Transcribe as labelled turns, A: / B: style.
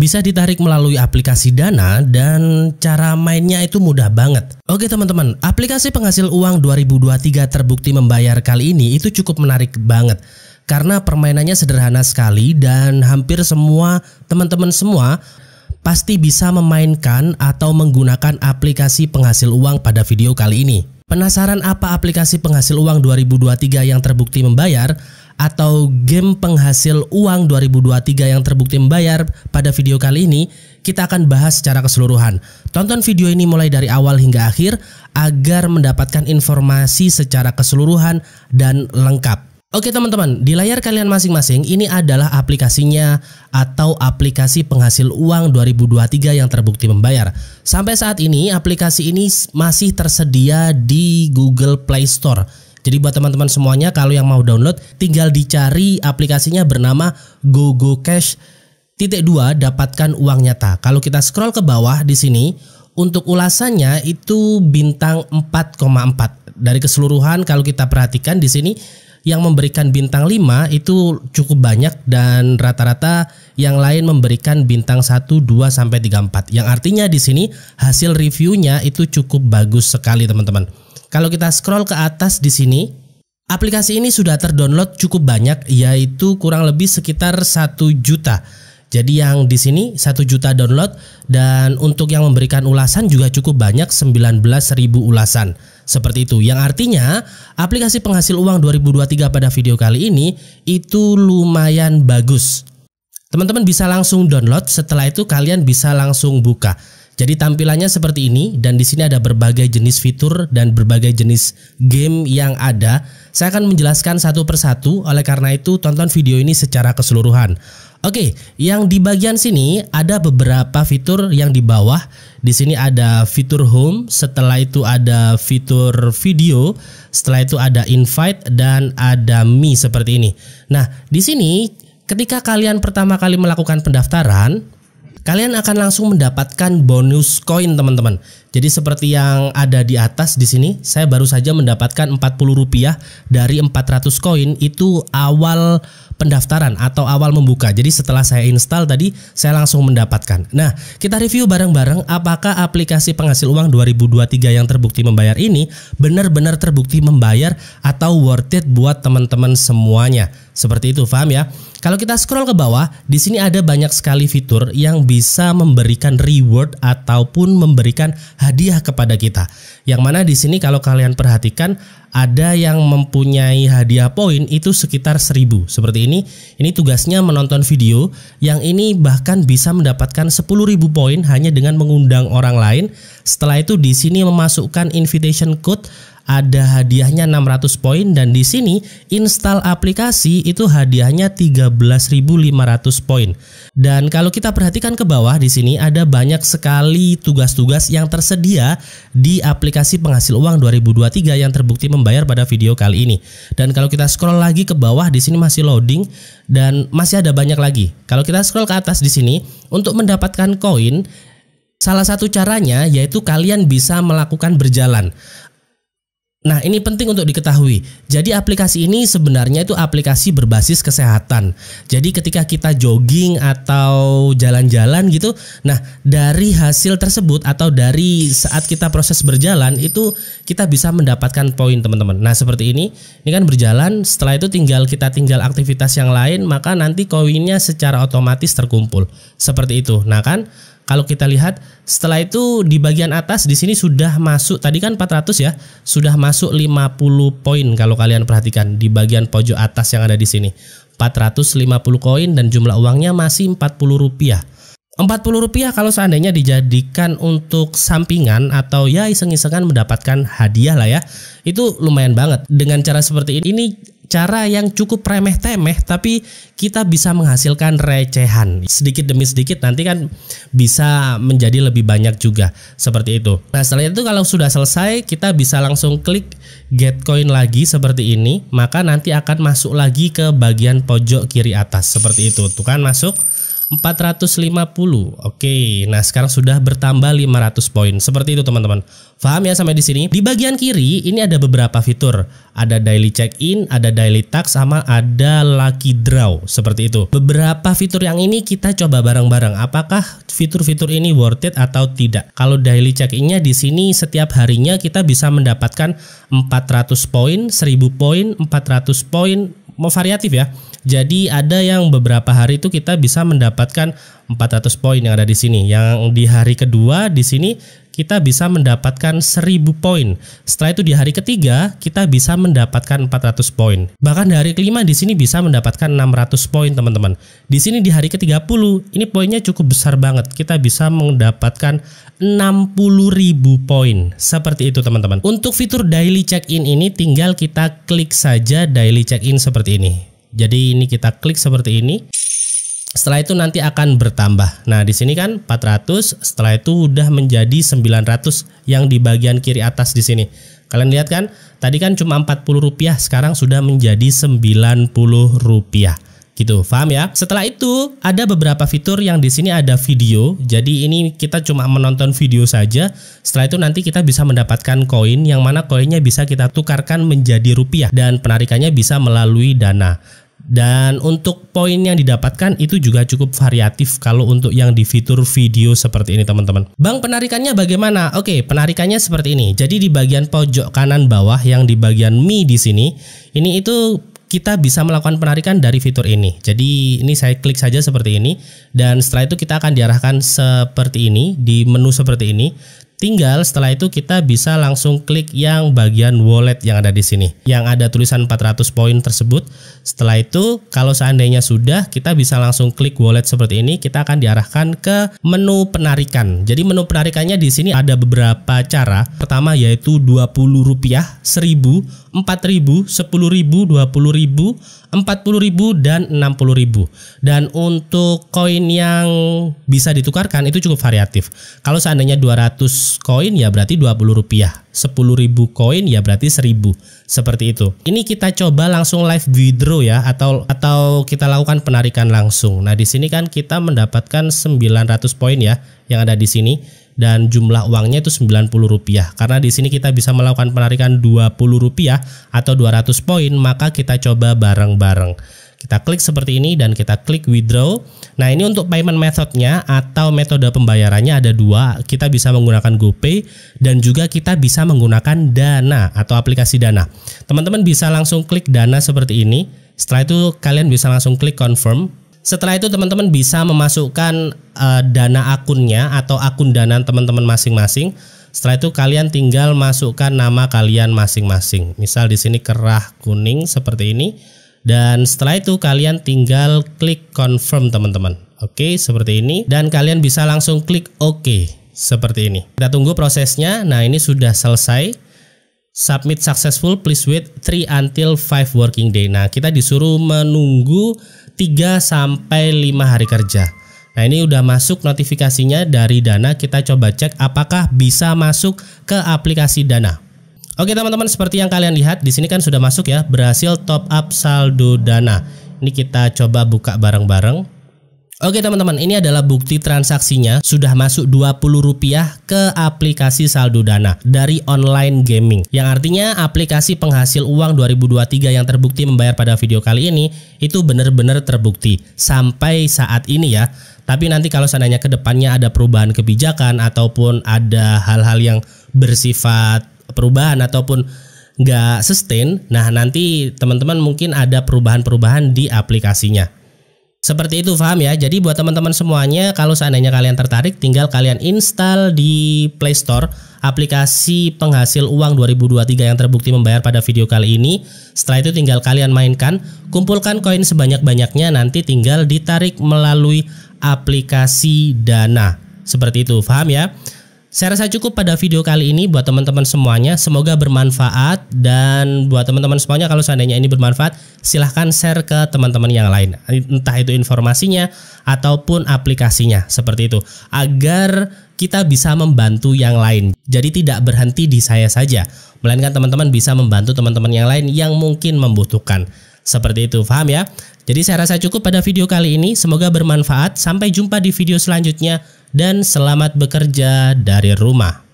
A: bisa ditarik melalui aplikasi Dana dan cara mainnya itu mudah banget. Oke teman-teman, aplikasi penghasil uang 2023 terbukti membayar kali ini itu cukup menarik banget karena permainannya sederhana sekali dan hampir semua teman-teman semua pasti bisa memainkan atau menggunakan aplikasi penghasil uang pada video kali ini. Penasaran apa aplikasi penghasil uang 2023 yang terbukti membayar? atau game penghasil uang 2023 yang terbukti membayar pada video kali ini, kita akan bahas secara keseluruhan. Tonton video ini mulai dari awal hingga akhir agar mendapatkan informasi secara keseluruhan dan lengkap. Oke teman-teman, di layar kalian masing-masing ini adalah aplikasinya atau aplikasi penghasil uang 2023 yang terbukti membayar. Sampai saat ini aplikasi ini masih tersedia di Google Play Store jadi buat teman-teman semuanya kalau yang mau download tinggal dicari aplikasinya bernama GoGo Cash. Titik 2 dapatkan uang nyata. Kalau kita scroll ke bawah di sini untuk ulasannya itu bintang 4,4. Dari keseluruhan kalau kita perhatikan di sini yang memberikan bintang 5 itu cukup banyak dan rata-rata yang lain memberikan bintang 1, 2 sampai 3, 4. Yang artinya di sini hasil reviewnya itu cukup bagus sekali teman-teman. Kalau kita scroll ke atas di sini, aplikasi ini sudah terdownload cukup banyak yaitu kurang lebih sekitar 1 juta. Jadi yang di sini 1 juta download dan untuk yang memberikan ulasan juga cukup banyak 19.000 ulasan. Seperti itu. Yang artinya aplikasi penghasil uang 2023 pada video kali ini itu lumayan bagus. Teman-teman bisa langsung download, setelah itu kalian bisa langsung buka. Jadi tampilannya seperti ini dan di sini ada berbagai jenis fitur dan berbagai jenis game yang ada. Saya akan menjelaskan satu persatu oleh karena itu tonton video ini secara keseluruhan. Oke, yang di bagian sini ada beberapa fitur yang di bawah. Di sini ada fitur home, setelah itu ada fitur video, setelah itu ada invite dan ada me seperti ini. Nah, di sini ketika kalian pertama kali melakukan pendaftaran, kalian akan langsung mendapatkan bonus koin teman-teman. Jadi seperti yang ada di atas di sini, saya baru saja mendapatkan Rp40 dari 400 koin itu awal pendaftaran atau awal membuka. Jadi setelah saya install tadi, saya langsung mendapatkan. Nah, kita review bareng-bareng apakah aplikasi penghasil uang 2023 yang terbukti membayar ini benar-benar terbukti membayar atau worth it buat teman-teman semuanya. Seperti itu, paham ya? Kalau kita scroll ke bawah, di sini ada banyak sekali fitur yang bisa memberikan reward ataupun memberikan hadiah kepada kita. Yang mana di sini kalau kalian perhatikan ada yang mempunyai hadiah poin itu sekitar 1000. Seperti ini, ini tugasnya menonton video. Yang ini bahkan bisa mendapatkan 10.000 poin hanya dengan mengundang orang lain. Setelah itu di sini memasukkan invitation code ada hadiahnya 600 poin dan di sini install aplikasi itu hadiahnya 13.500 poin. Dan kalau kita perhatikan ke bawah di sini ada banyak sekali tugas-tugas yang tersedia di aplikasi penghasil uang 2023 yang terbukti membayar pada video kali ini. Dan kalau kita scroll lagi ke bawah di sini masih loading dan masih ada banyak lagi. Kalau kita scroll ke atas di sini untuk mendapatkan koin Salah satu caranya yaitu kalian bisa melakukan berjalan. Nah, ini penting untuk diketahui. Jadi aplikasi ini sebenarnya itu aplikasi berbasis kesehatan. Jadi ketika kita jogging atau jalan-jalan gitu, nah dari hasil tersebut atau dari saat kita proses berjalan itu kita bisa mendapatkan poin, teman-teman. Nah, seperti ini. Ini kan berjalan, setelah itu tinggal kita tinggal aktivitas yang lain, maka nanti koinnya secara otomatis terkumpul. Seperti itu. Nah, kan kalau kita lihat setelah itu di bagian atas di sini sudah masuk tadi kan 400 ya, sudah masuk 50 poin kalau kalian perhatikan di bagian pojok atas yang ada di sini. 450 koin dan jumlah uangnya masih 40 rupiah. 40 rupiah kalau seandainya dijadikan untuk sampingan atau ya iseng-isengan mendapatkan hadiah lah ya. Itu lumayan banget. Dengan cara seperti ini, ini cara yang cukup remeh temeh tapi kita bisa menghasilkan recehan sedikit demi sedikit nanti kan bisa menjadi lebih banyak juga seperti itu nah setelah itu kalau sudah selesai kita bisa langsung klik get coin lagi seperti ini maka nanti akan masuk lagi ke bagian pojok kiri atas seperti itu tuh kan masuk 450. Oke, nah sekarang sudah bertambah 500 poin. Seperti itu teman-teman. Faham ya sampai di sini? Di bagian kiri ini ada beberapa fitur. Ada daily check-in, ada daily tax, sama ada lucky draw. Seperti itu. Beberapa fitur yang ini kita coba bareng-bareng. Apakah fitur-fitur ini worth it atau tidak? Kalau daily check-innya di sini setiap harinya kita bisa mendapatkan 400 poin, 1000 poin, 400 poin, Mau variatif ya. Jadi ada yang beberapa hari itu kita bisa mendapatkan 400 poin yang ada di sini. Yang di hari kedua di sini kita bisa mendapatkan 1000 poin. Setelah itu di hari ketiga, kita bisa mendapatkan 400 poin. Bahkan di hari kelima di sini bisa mendapatkan 600 poin, teman-teman. Di sini di hari ke-30, ini poinnya cukup besar banget. Kita bisa mendapatkan 60.000 poin. Seperti itu, teman-teman. Untuk fitur daily check-in ini tinggal kita klik saja daily check-in seperti ini. Jadi ini kita klik seperti ini. Setelah itu nanti akan bertambah. Nah, di sini kan 400, setelah itu udah menjadi 900 yang di bagian kiri atas di sini. Kalian lihat kan, tadi kan cuma Rp40, sekarang sudah menjadi Rp90 gitu. Paham ya? Setelah itu ada beberapa fitur yang di sini ada video. Jadi ini kita cuma menonton video saja. Setelah itu nanti kita bisa mendapatkan koin yang mana koinnya bisa kita tukarkan menjadi rupiah dan penarikannya bisa melalui Dana. Dan untuk poin yang didapatkan itu juga cukup variatif kalau untuk yang di fitur video seperti ini teman-teman. Bang penarikannya bagaimana? Oke, penarikannya seperti ini. Jadi di bagian pojok kanan bawah yang di bagian Mi di sini, ini itu kita bisa melakukan penarikan dari fitur ini. Jadi ini saya klik saja seperti ini dan setelah itu kita akan diarahkan seperti ini di menu seperti ini. Tinggal setelah itu kita bisa langsung klik yang bagian wallet yang ada di sini. Yang ada tulisan 400 poin tersebut. Setelah itu kalau seandainya sudah kita bisa langsung klik wallet seperti ini. Kita akan diarahkan ke menu penarikan. Jadi menu penarikannya di sini ada beberapa cara. Pertama yaitu 20 rupiah 1000 empat ribu, ribu, sepuluh dua puluh ribu, empat puluh ribu dan enam puluh ribu. Dan untuk koin yang bisa ditukarkan itu cukup variatif. Kalau seandainya dua ratus koin ya berarti dua puluh rupiah. sepuluh ribu koin ya berarti seribu, Seperti itu. Ini kita coba langsung live withdraw ya atau atau kita lakukan penarikan langsung. Nah, di sini kan kita mendapatkan sembilan ratus poin ya yang ada di sini dan jumlah uangnya itu Rp90. Karena di sini kita bisa melakukan penarikan Rp20 atau 200 poin, maka kita coba bareng-bareng. Kita klik seperti ini dan kita klik withdraw. Nah ini untuk payment methodnya atau metode pembayarannya ada dua. Kita bisa menggunakan GoPay dan juga kita bisa menggunakan Dana atau aplikasi Dana. Teman-teman bisa langsung klik Dana seperti ini. Setelah itu kalian bisa langsung klik confirm setelah itu teman-teman bisa memasukkan uh, dana akunnya atau akun dana teman-teman masing-masing. Setelah itu kalian tinggal masukkan nama kalian masing-masing. Misal di sini kerah kuning seperti ini. Dan setelah itu kalian tinggal klik confirm teman-teman. Oke, seperti ini dan kalian bisa langsung klik OK seperti ini. Kita tunggu prosesnya. Nah, ini sudah selesai. Submit successful, please wait 3 until 5 working day. Nah, kita disuruh menunggu 3 sampai 5 hari kerja. Nah, ini udah masuk notifikasinya dari Dana. Kita coba cek apakah bisa masuk ke aplikasi Dana. Oke, teman-teman, seperti yang kalian lihat di sini kan sudah masuk ya, berhasil top up saldo Dana. Ini kita coba buka bareng-bareng. Oke teman-teman, ini adalah bukti transaksinya sudah masuk rp rupiah ke aplikasi saldo dana dari online gaming. Yang artinya aplikasi penghasil uang 2023 yang terbukti membayar pada video kali ini itu benar-benar terbukti sampai saat ini ya. Tapi nanti kalau seandainya ke depannya ada perubahan kebijakan ataupun ada hal-hal yang bersifat perubahan ataupun nggak sustain, nah nanti teman-teman mungkin ada perubahan-perubahan di aplikasinya. Seperti itu paham ya. Jadi buat teman-teman semuanya kalau seandainya kalian tertarik tinggal kalian install di Play Store aplikasi penghasil uang 2023 yang terbukti membayar pada video kali ini. Setelah itu tinggal kalian mainkan, kumpulkan koin sebanyak-banyaknya nanti tinggal ditarik melalui aplikasi Dana. Seperti itu, paham ya? Saya rasa cukup pada video kali ini buat teman-teman semuanya. Semoga bermanfaat dan buat teman-teman semuanya kalau seandainya ini bermanfaat, silahkan share ke teman-teman yang lain. Entah itu informasinya ataupun aplikasinya seperti itu. Agar kita bisa membantu yang lain. Jadi tidak berhenti di saya saja, melainkan teman-teman bisa membantu teman-teman yang lain yang mungkin membutuhkan. Seperti itu, paham ya? Jadi saya rasa cukup pada video kali ini. Semoga bermanfaat. Sampai jumpa di video selanjutnya dan selamat bekerja dari rumah.